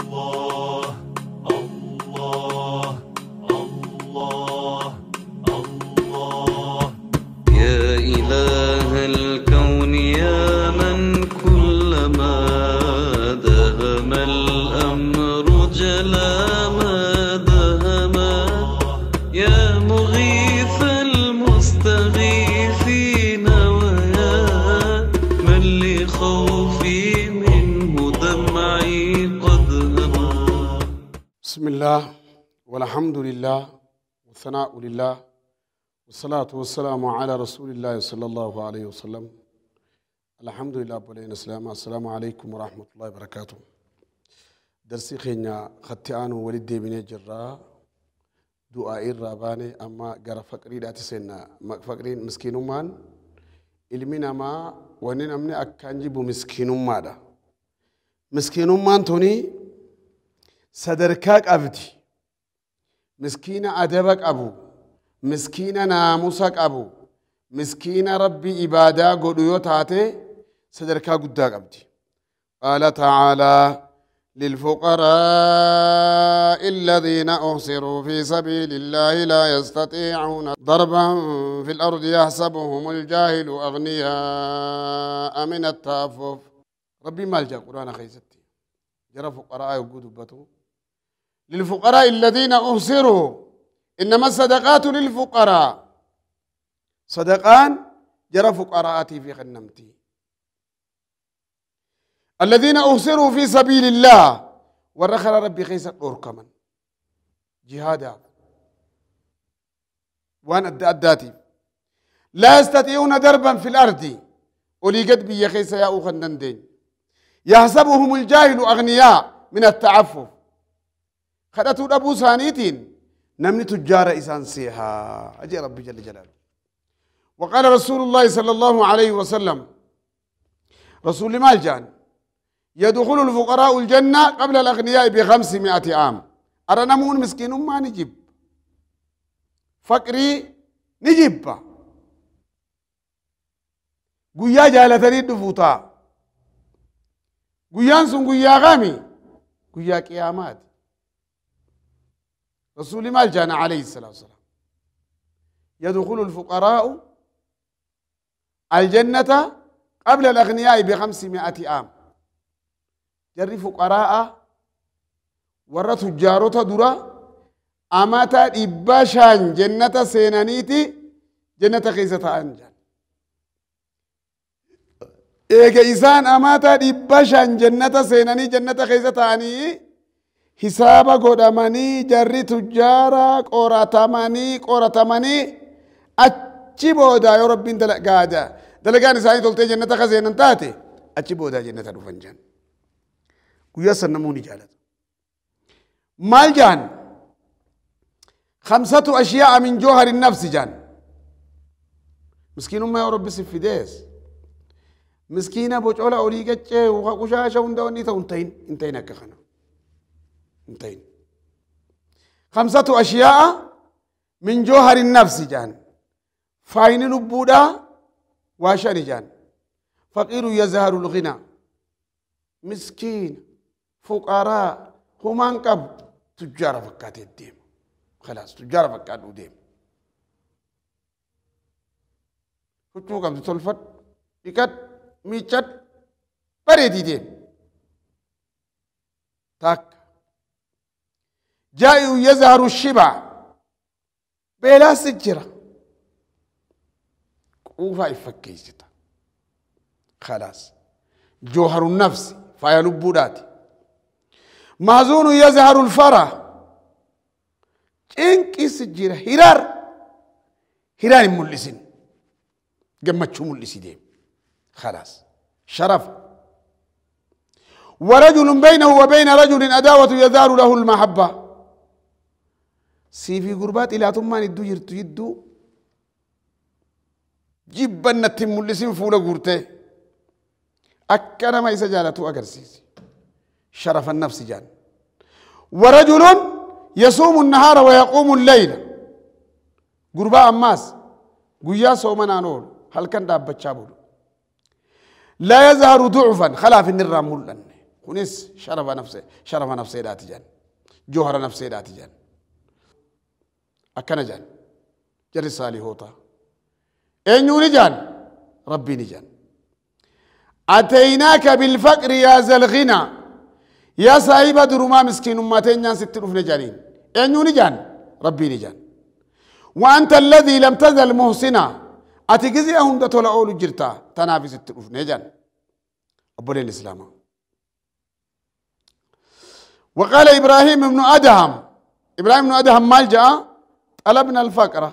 الله الحمد لله والثناء لله والصلاة والسلام على رسول الله صلى الله عليه وسلم الحمد لله بلين السلام السلام عليكم ورحمة الله وبركاته درسي خينا ختيان ولد بن جرا دعاء الراباني أما جرى فقري داتي سنة فقرين مسكين مان إلمنا ما ونين أمني أكانجب مسكين مادا مسكين مان توني سدركاك أفتي مسكينة أدبك أبو مسكينة ناموسك أبو مسكينة ربي إبادة قدويو تاتي صدركا قدق أبدي قال تعالى للفقراء الذين أحصروا في سبيل الله لا يستطيعون ضربا في الأرض يحسبهم الجاهل أغنياء من التافف ربي مالجا قرآن خيزتي جرى فقراء يقودوا بطو للفقراء الذين أحصروا إنما الصدقات للفقراء صدقان جرى فقراءتي في خنمتي الذين أحصروا في سبيل الله ورخل ربي خيس أركما جهادا وان أدى أداتي لا يستطيعون دربا في الأرض ولي قد بي خيس يا أوخنندين يحسبهم الجاهل أغنياء من التعفف خدتو أبو سانيتين نمني تجارة إسان سيها أجي ربي جل جلاله وقال رسول الله صلى الله عليه وسلم رسول ما الجان يدخل الفقراء الجنة قبل الأغنياء بخمس مئة عام أرى نمون مسكين ما نجيب فقري نجيب قويا جالة تريد فوتا قويا سن قويا غامي قويا كيامات رسول ما جاءنا عليه الصلاة والسلام يدخل الفقراء الجنة قبل الأغنياء بخمسمائة عام جري فقراء ورث تجارة درا أماتا إباشان جنة سينانيتي جنة خيزة أنجا eega isaan amaataa dhibba جنة jannata جنة jannata أنجا حسابا قدماني جري تجارا قراتماني قراتماني أتشي بودا يا رب انت لك قادة دلقاني ساني تلتين جنة خزين انتاتي أتشي بودا جنة الفنجان قويا سنموني جالت مال جان خمسة أشياء من جوهر النفس جان مسكين ما يا رب سفيديس مسكينة بوچولا أوليقة وشاشة وندوني ثونتين انتين اكخنو انتين خمسة أشياء من جوهر النفس جان فاين لبودا واشاني جان فقير يزهر الغنى مسكين فقراء همان قب تجار فكات الدين خلاص تجار فكات الدين كتمو كم تلفت إكت ميتشت بريدي الدين تاك جاي يزهر الشبع بلا سجرة وفا يفكي جدا خلاص جوهر النفس فيا لبوداتي مازون يزهر الفرح انكي سجرة هرار هرار ملسين جمتشو ملسي خلاص شرف ورجل بينه وبين رجل أداوة يزار له المحبة سيفي غربات إلى ثم أن يدو يرتو يدو جيب النتيم مجلسين فولا غورته أكنا ما يسجالتو أكرسيس شرف النفس جان ورجل يصوم النهار ويقوم الليل غرباء أماس قويا سومنا نور هل كان داب بچابول لا يظهر ضعفا خلاف النرام مولن كنس شرف نفسه شرف نفسه داتي جان جوهر نفسه داتي جان akkana jaan jarri saalihoota eenyuu ni jaan rabbii ni jaan ataynaaka bilfaqri yaa zalghina yaa saahiba durumaa miskiinummaa teenyaan sitti dhufne jaaniin eenyuu ni jaan rabbii ni jaan وأنت الذي لم تزل محسنا أتجزي أهم دتولا أول جرتا تنافس التروف نجان أبولي الإسلام وقال إبراهيم بن أدهم إبراهيم بن أدهم مال جاء طلبنا الفقر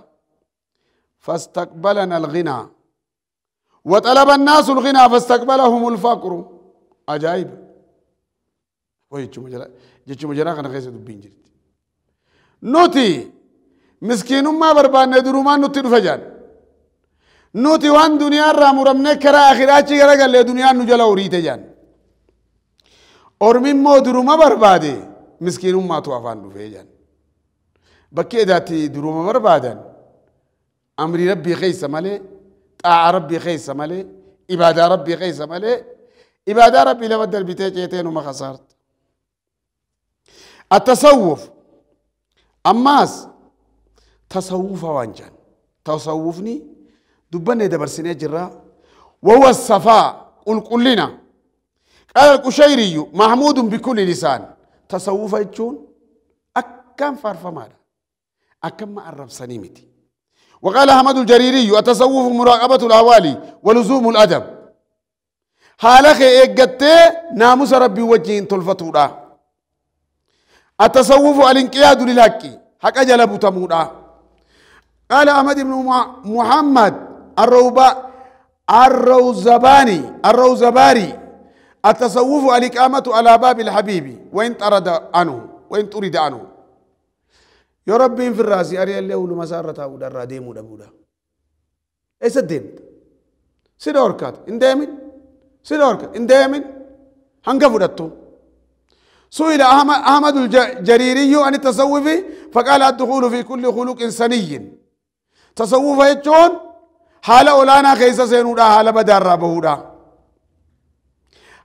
فاستقبلنا الغنى وطلب الناس الغنى فاستقبلهم الفقر عجائب جيتشو مجرا كان خيس دبين جريت نوتي مسكين ما بربان ندرو ما نوتي فجان نوتي وان دنيا را مرمنا كرا اخراتي كرا قال دنيا نجلا وريت جان اور مين مو درو ما بربادي مسكين ما تو افان دفجان بكي بكيداتي دروما بربادا أمري ربي خيس مالي طاعة ربي خيس مالي إبادة ربي خيس مالي إبادة ربي لو بدل بتيجيتين وما خسرت التصوف أماس تصوف وانجان تصوفني دبني دبر سنة جرا وهو الصفاء قل كلنا قال القشيري محمود بكل لسان تصوف يجون أكام فارفمارا أكما أرب سنيمتي وقال أحمد الجريري التصوف مراقبة الأوالي ولزوم الأدب حالك إيجتي ناموس ربي وجهين تلفتودا التصوف الانقياد للحق حق أبو تمودا قال أحمد بن محمد الروبا الروزباني الروزباري التصوف الإقامة على باب الحبيب وإن ترد عنه وإن ترد عنه يا ربي في الراس يا ريال له ما صار تاو در ديمو دبودا اي سدين سيدوركات اندامين سيدوركات اندامين هنقفوا دتو سئل احمد احمد الجريري عن التصوف فقال الدخول في كل خلق انساني تصوف يجون حال اولانا كيس زينودا حال بدر ربودا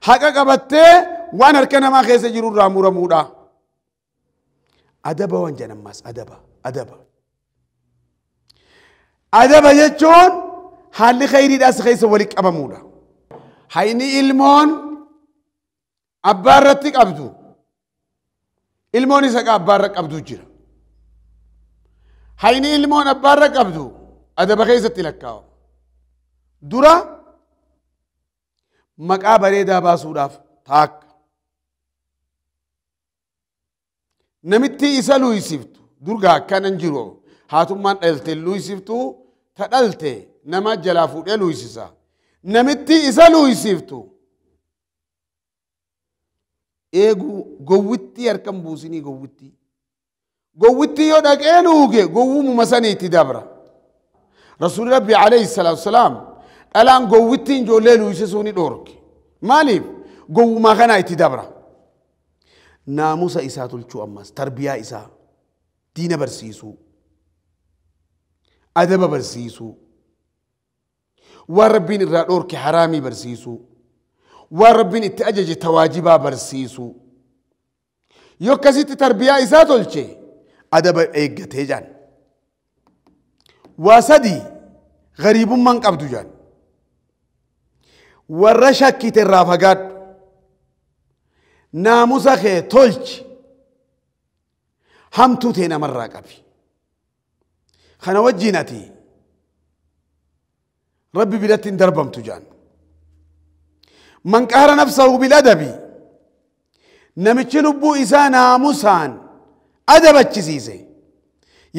حقق بتي وان اركنا ما كيس جرو رامورا مودا رامو adaba waan jedhan ammaas adaba adaba adaba jechuun haalli khayriidhaas keessa walitti qabamuudha hayni ilmoon abbaa irratti qabdu ilmoon isa abbaa irra qabdu jira hayni ilmoon abbaa irra qabdu adaba keessatti lakkaawa dura maqaa bareedaa baasuudhaaf taakka namitti isa luuyisiftu durga akkana jiru haatummaan dhalte luuyisiftu ta dhalte nama jalaa fuudhee luuyisisa namitti isa luuyisiftu eegu gowwitti harkan buusinii gowwitti gowwitti yoo dhaqee nuuge gowwumuma sanii itti dabra rasuulli rabbi alayhi salaatu salaam dhalaan gowwittiin ijoollee luuyisisuu ni dhoorge maaliif gowwumaa kanaa itti dabra ناموس إساء تلچو أماس تربية إساء دين برسيسو أدب برسيسو وربين الرأور كحرامي برسيسو وربين التأجج تواجبا برسيسو يو كسيت تربية إساء تلچه أدب إيقته جان واسدي غريب من قبض جان ورشاكي ترافقات naamusa kee tolchi hamtuu ta'e namarraa qabi kana wajjiin ati rabbi biratti hin darbamtu jaan man qaara nafsahu biladabi namichi lubbuu isaa naamusaan adabachisiise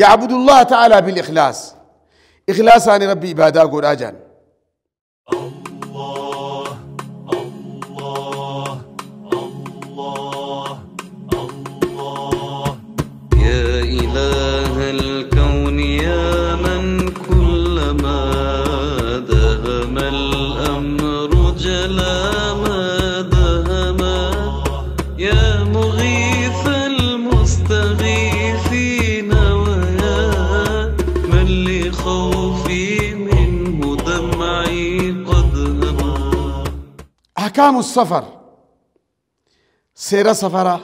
yacbudu allaha taaalaa bilikhlaas ikhlaasaan rabbi ibaadaa godhaa jaan أحكام السفر سيرة سفرة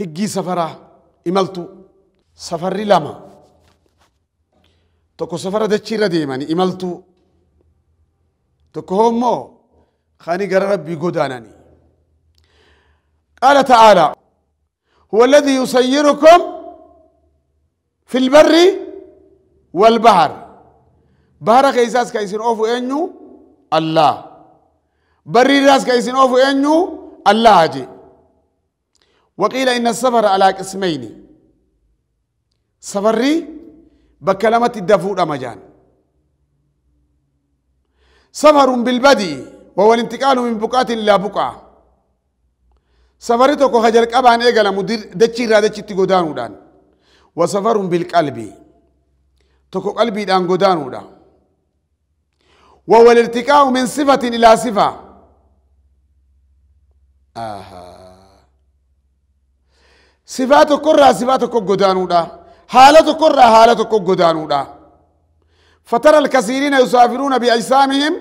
هجي سفرة إملتو سفر لما تكو سفرة دتشيرة ديماني إملتو توكو همو خاني غرر ربي قداناني قال تعالى هو الذي يسيركم في البر والبحر بحر كيساس كيسين أوفو أنيو الله بري راس كايسين أوفو أنيو الله جي وقيل إن السفر على قسمين سفري بكلمة الدفور مجان سفر بالبدي وهو الانتقال من بقعة إلى بقعة سفري توكو هجر كابان إيقالا مدير دچي را دچي تقودان ودان وسفر بالقلب توكو قلبي دان قودان ودان وهو الارتقاء من صفة إلى صفة آها صفات كرة صفات كجدانو دا حالة كرة حالة كجدانو دا فترى الكثيرين يسافرون بأجسامهم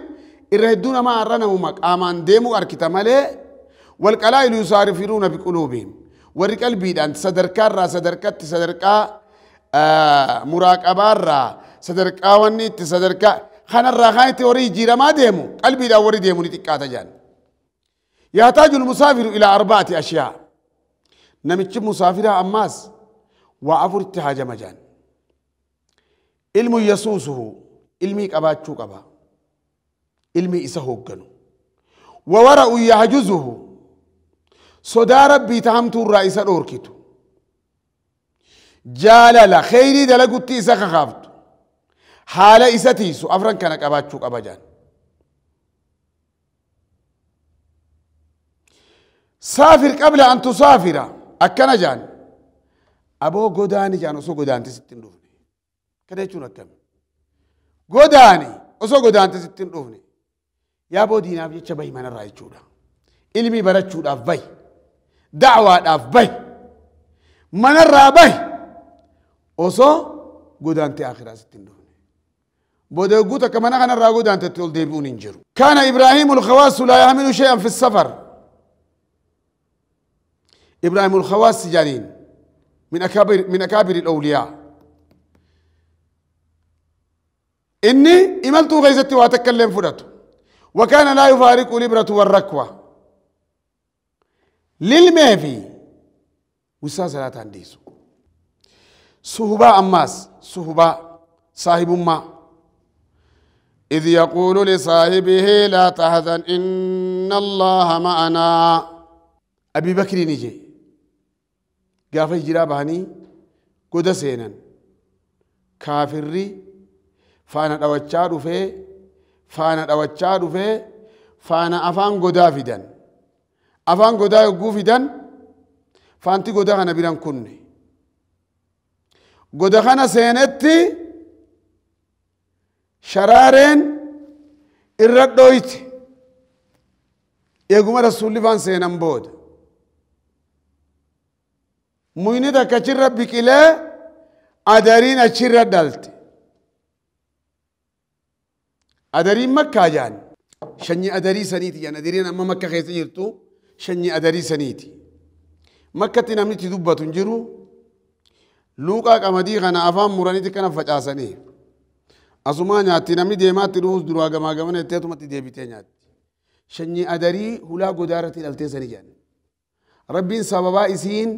إرهدون ما أرنا ومك آمان ديمو أركتا والقلائل يسافرون بقلوبهم ورق البيدان صدركا را صدركا صدركا مراقبا را صدركا وني صدركا خانا را خانا تيوري جيرا ديمو قلبي دا وري ديمو نتقاتا جان يحتاج المسافر إلى أربعة أشياء نمتش مسافرة أماس وأفر التحاجة مجان علم يسوسه علم قباتشو قبا علم إسهو وورأ يحجزه صدا ربي تهمت الرئيس الأوركتو لا خيري دلقوتي إسا خافت حال إسا تيسو أفران كان قباتشو جان سافر قبل أن تسافر أكنا جان أبو قداني جان أسو قداني ستين روفني كده يشون أكم قداني أسو قداني ستين روفني يا أبو دينا بيتش بي من الرأي چودا علمي برد چودا بي دعوة بي من الرأي أسو قداني آخرة ستين روفني بودا قوتا كمان أنا راغو دانتا تول ديبون انجرو كان إبراهيم الخواس لا يعمل شيئا في السفر إبراهيم الخواص سجانين من أكابر من أكابر الأولياء إني إملت غيزتي وأتكلم فرات وكان لا يفارق الإبرة والركوة للمهفي وساز لا عنديسو صهباء أماس صهبا صاحب ما إذ يقول لصاحبه لا تحزن إن الله معنا أبي بكر نجي gaafa hijiraa bahanii goda seenan kaafirri faana dhawachaa dhufee faana dhawachaa dhufee faana afaan godaa fidan afaan godaa yogguu fidan faanti goda kana biran kunne goda kana seenetti sharaareen irra dhoyte eeguma rasulli faan seenan booda مويني دا كتير ربي كلا أدارين أشير دالت أدارين مكة جان شني أداري سنيتي يعني أدارين أما مكة خيسيرتو شني أداري سنيتي مكة تنامني تدوب بتنجرو لوكا كمدي خنا أفهم مراني تكنا فجاسني أزمان ياتي نامني ديما تروز دروا جما جما نتيتو متي ديبيتين ياتي شني أداري هلا قدارتي دالتي سنيجان ربين سببا إسين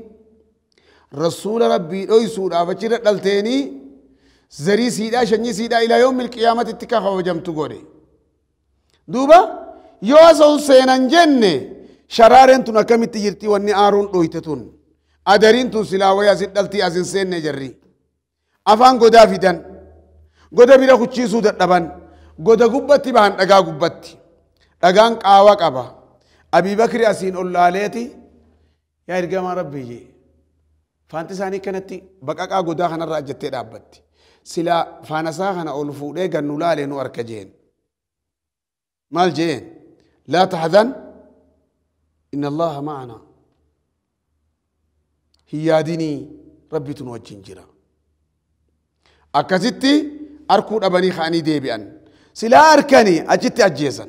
رسول ربي أي سورة فجرة دلتيني زري سيدا شني سيدا إلى يوم القيامة اتكاها وجم تقولي دوبا يوزا حسين جنة شرارن تنا كم تجرتي واني آرون لويتتون أدرين تن سلاوية زد دلتي أزن سين نجري أفان قدا في دن قدا بلا خدشي سودة نبان قدا قبتي بان أقا قبتي أقان قاوة قبا أبي بكر أسين الله ليتي يا ربي جي فانت ساني كنتي بقاك اقو داخن الراجت تلابت سلا فانساخن اول فوليقا نولالي نورك جين مال جين لا تحذن ان الله معنا هي ديني ربي تنوجه جرا اكزتي اركود ابني خاني ديبان سلا اركني اجتي اجيزا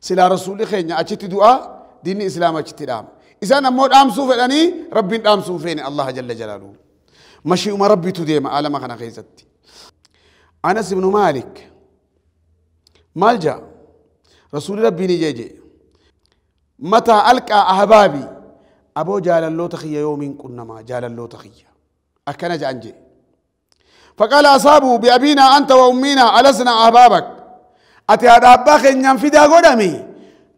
سلا رسولي خيني اجتي دعاء ديني اسلام اجتي دعام إذا نمو سوف فداني ربي دامسو فين الله جل جلاله مشي وما ربي تديم ما خنا خيزتي أنس بن مالك مالجا رسول ربي جي متى ألقى أحبابي أبو جال الله تخيا يوم كنا ما جال الله تخيا أكنا جانجي فقال أصابوا بأبينا أنت وأمينا ألسنا أحبابك أتي هذا أباك إن في داغو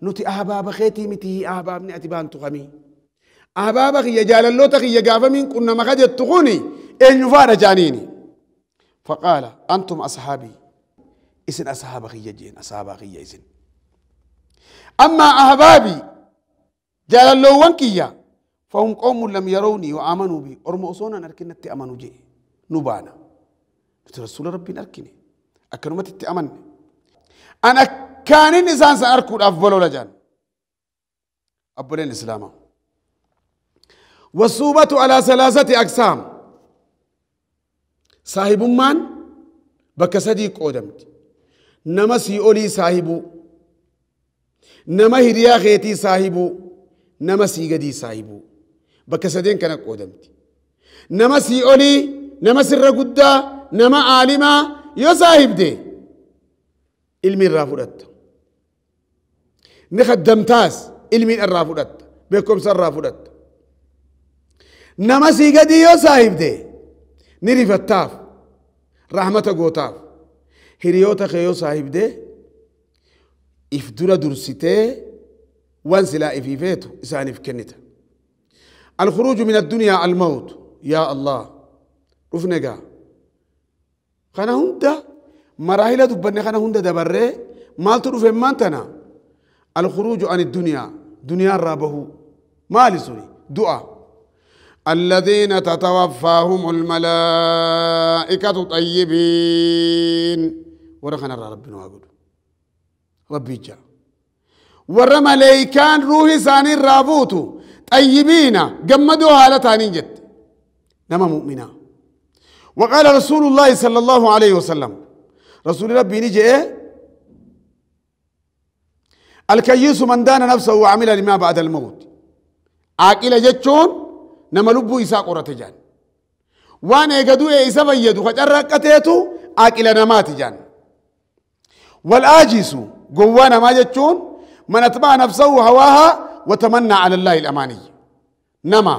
نتي أحباب خيتي متي أحباب نأتبان تغمي أحباب خي يجال الله تخي قاف من كنا مخجة تغني إن يفار جانيني فقال أنتم أصحابي إسن أصحاب خي يجين أصحاب خي إسن أما أحبابي جال الله وانكيا فهم قوم لم يروني وآمنوا بي أرمو أصونا نركن أمنوا جي نبانا رسول ربي نركني أكرمت التأمن أنا kaanin isaan san arkuudhaaf bolola jedhan abboleen islaamaa wasuubatu alaa salaasati aksaam saahibummaan bakka sadii qoodamti nama sii olii saahibuu nama hiriyaa keetii saahibuu nama sii gadii saahibuu bakka sadeen kana qoodamti nama sii olii nama sirra guddaa nama aalimaa yoo saahibde ilmi irraa fudhatta نخد دمتاز علمي الرافودت بكم سر رافودت نمسي قدي يو صاحب دي نري فتاف رحمة قوتاف هريوتا خيو صاحب دي افدرا درسته وانزلا في فيتو اساني فكنته الخروج من الدنيا الموت يا الله رفنقا خنا هندا مراحل دبنا خنا هندا دبره مال تروف امان الخروج عن الدنيا دنيا رابه مالسوني دعاء الذين تتوفاهم الملائكة طيبين ورخنا ربنا وقول ربي جاء ور ملائكان روحي ساني رابوتو طيبين قمدوا هالتاني جت نما مؤمنا وقال رسول الله صلى الله عليه وسلم رسول ربي نجي إيه؟ الكيس من دان نفسه وعمل لما بعد الموت عاقل جتشون نما لبو إساء قرة جان وان اقدو إيه إسا بيدو فجرقتيتو عاقل نمات جان والآجيس قوانا ما جتشون من أتبع نفسه هواها وتمنى على الله الأماني نما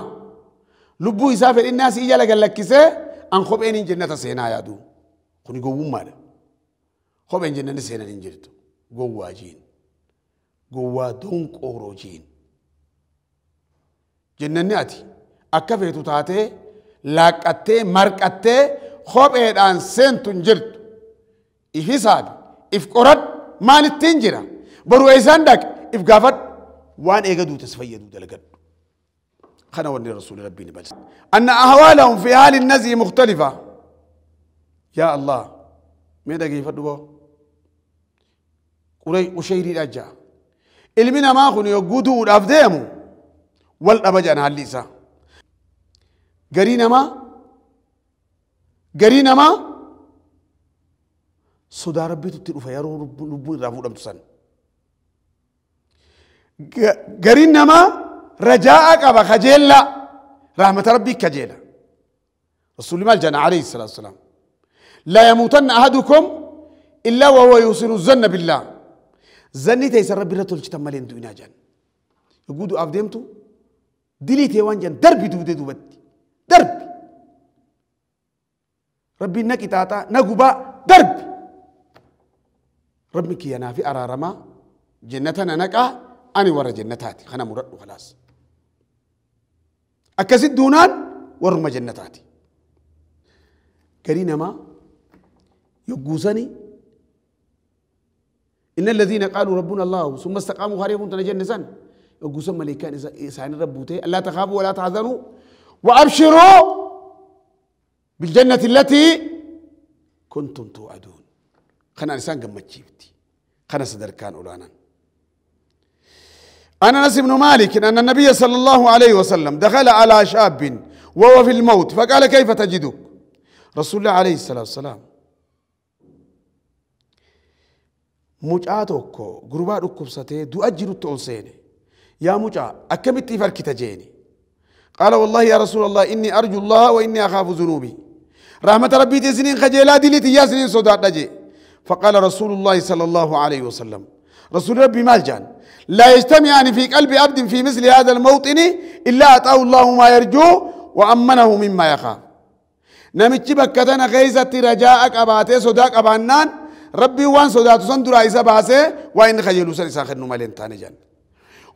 لبو إساء في الناس إيجا لك لقل لكسي أن خبئين جنة سينا يادو خوني قوو مالا خبئين جنة سينا ننجرتو قوو واجين جوا دونك أوروجين جنني أتي أكفي تتاتي لاكتي مركتي خوب إيدان سين تنجرت إحساب إف قرد ما نتنجرا برو إيسان داك إف قافت وان إيقادو تسفيدو دلقد خنا وني رسول ربي نبلس أن أهوالهم في حال النزي مختلفة يا الله ماذا كيف تدوه قري وشيري أجاه ilmi namaa kun yogguu du'uudhaaf deemu wal dhaba jedhan haalli isaa garii namaa garii namaa sodaa rabbiitu itti dhufa yeroo lubbuu irraa fuudhamtu san gariin namaa rajaa'a qaba kajeella rahmata rabbii kajeela rasuulli maal jedhan alayhi salaatu salaam laa yamuutanna ahadukum illaa wahuwa yuusinu zanna billaa زني تيسر ربي رتول جتمالي الدنيا جان يقولوا أفدمتو دلي تيوان جان دربي دودي دوبتي درب ربي نك إتاتا نقبا درب ربي كي أنا في أرارما جنتنا نكا أنا ورا جنتاتي خنا مرد وخلاص أكسد دونان ورما جنتاتي كرينا ما يقوزني إن الذين قالوا ربنا الله ثم استقاموا خريفهم تنجنسان وقسم ملكان إسان ربوته لا تخافوا ولا تحزنوا وأبشروا بالجنة التي كنتم توعدون خنا إنسان قم تجيبتي خنا صدر كان أولانا أنا نس بن مالك أن النبي صلى الله عليه وسلم دخل على شاب وهو في الموت فقال كيف تجدك رسول الله عليه الصلاة والسلام mucaa tokko gurbaa dhukkubsatee du'a jirutti ol seene yaa mucaa akkamitti farkita jeeni قال والله يا رسول الله إني أرجو الله وإني أخاف ذنوبي رحمة ربي تسنين خجلا دليت يا سنين صداد نجي فقال رسول الله صلى الله عليه وسلم رسول ربي جان لا يجتمعان في قلب عبد في مثل هذا الموطن إلا أتاه الله ما يرجوه وأمنه مما يخاف نمتش بكتنا غيزة رجاءك أباتي صداك أبانان ربي وان صدات صندرا إذا باسه وإن خجلوا سن إسا خنو مالين تاني جان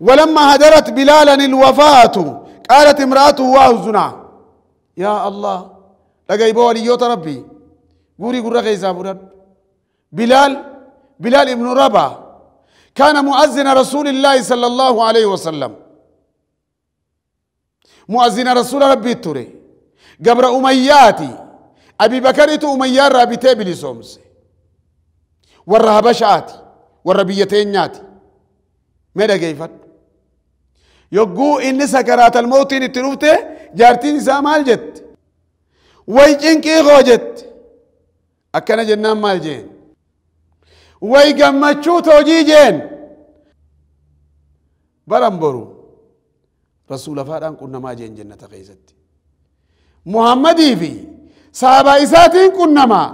ولما هدرت بلالا الوفاة قالت امرأته واهزنا يا الله لقي بوليوت ربي قوري قرى غيزا برد بلال بلال ابن ربا كان مؤذن رسول الله صلى الله عليه وسلم مؤذن رسول ربي التوري قبر أمياتي أبي بكر أميار رابطة بلسومس warra habashaati warra biyya teenyaati mee dhageeffadhu yogguu inni sakaraatal mootiin itti dhufte jaartiin isaa maal jette way cinqii koo jette akkana jennaan maal jeen way gammachuu toojii jeen baran boru rasuula faadhaan qunnamaa jeen jannata keessatti muhammadii fi saaba isaatiin qunnamaa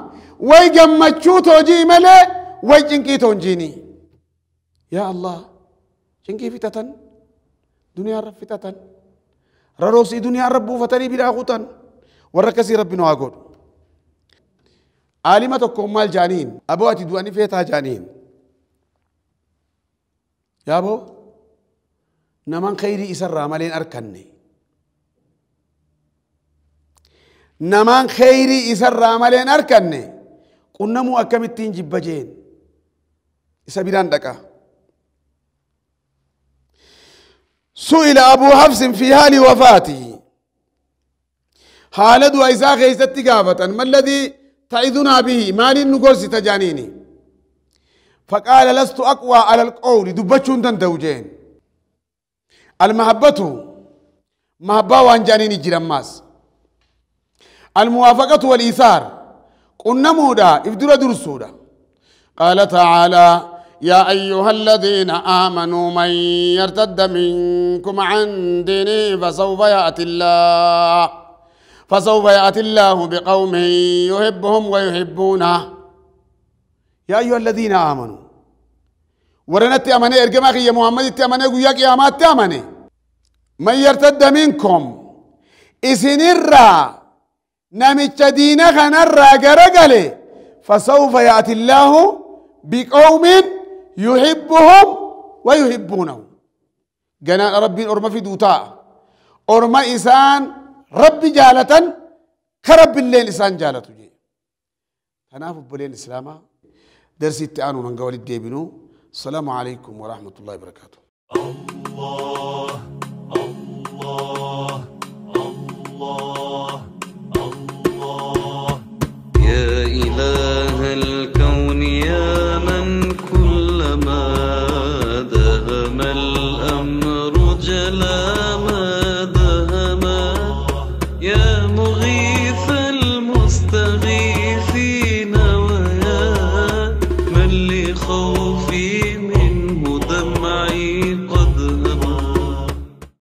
way gammachuu toojii malee ወይ ጭንቂቶ እንጂኒ ያ አላህ ጭንቂ ፊተተን ዱንያ ረብ ፊተተን ረሮሲ ዱንያ ረብ ቡፈተኒ ቢዳ ቁጠን ወረ ከሲ ረቢ ነው አጎዱ አሊመ tokko maal jaaniin aboo ati du'anii feetaa jaaniin yaaboo naman khayrii isarraa maleen arkanne namaan khayrii isarraa maleen arkanne qunnamuu akkamittiin jibbajeen سبيلان دكا سئل أبو حفص في حال وفاته حالة وإذا خيزت تقابة ما الذي تعيذنا به ما لنقرس تجانيني فقال لست أقوى على القول دبتشون تنتوجين المحبة محبة وان جانيني جرماس الموافقة والإيثار قلنا مودا إفدر درسودا قال تعالى يا أيها الذين آمنوا من يرتد منكم عن دينه فسوف يأتي الله فسوف يأتي الله بقوم يحبهم ويحبونه يا أيها الذين آمنوا ورنت أمني إرجما يا محمد تأمني يا قيامات تأمني من يرتد منكم إسن الرّا نمت دينك نرّا فسوف يأتي الله بقوم يحبهم ويحبونه جنا ربي أرمى في دوتا أرمى إنسان ربي جالة كرب الليل إنسان جالة تجي أنا أبو بلين إسلاما درسي التعانو من قول الديبنو السلام عليكم ورحمة الله وبركاته الله الله الله الله يا إله الكون يا